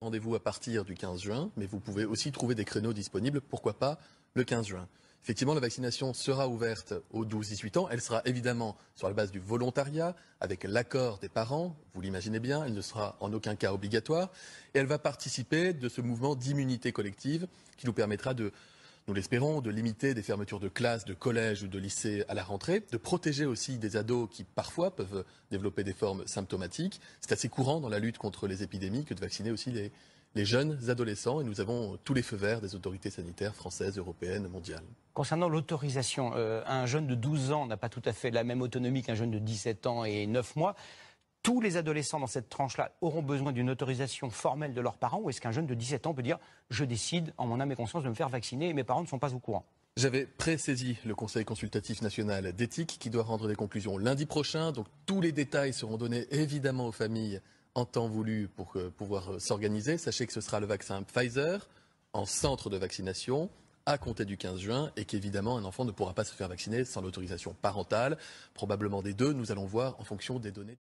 Rendez-vous à partir du 15 juin, mais vous pouvez aussi trouver des créneaux disponibles, pourquoi pas le 15 juin. Effectivement, la vaccination sera ouverte aux 12-18 ans. Elle sera évidemment sur la base du volontariat, avec l'accord des parents. Vous l'imaginez bien, elle ne sera en aucun cas obligatoire. Et elle va participer de ce mouvement d'immunité collective qui nous permettra de nous l'espérons, de limiter des fermetures de classes, de collèges ou de lycées à la rentrée, de protéger aussi des ados qui parfois peuvent développer des formes symptomatiques. C'est assez courant dans la lutte contre les épidémies que de vacciner aussi les, jeunes adolescents et nous avons tous les feux verts des autorités sanitaires françaises, européennes, mondiales. Concernant l'autorisation, euh, un jeune de 12 ans n'a pas tout à fait la même autonomie qu'un jeune de 17 ans et 9 mois tous les adolescents dans cette tranche-là auront besoin d'une autorisation formelle de leurs parents ou est-ce qu'un jeune de 17 ans peut dire je décide en mon âme et conscience de me faire vacciner et mes parents ne sont pas au courant j'avais pré-saisi le Conseil consultatif national d'éthique qui doit rendre des conclusions lundi prochain. Donc tous les détails seront donnés évidemment aux familles en temps voulu pour euh, pouvoir euh, s'organiser. Sachez que ce sera le vaccin Pfizer en centre de vaccination à compter du 15 juin et qu'évidemment un enfant ne pourra pas se faire vacciner sans l'autorisation parentale, probablement des deux. Nous allons voir en fonction des données.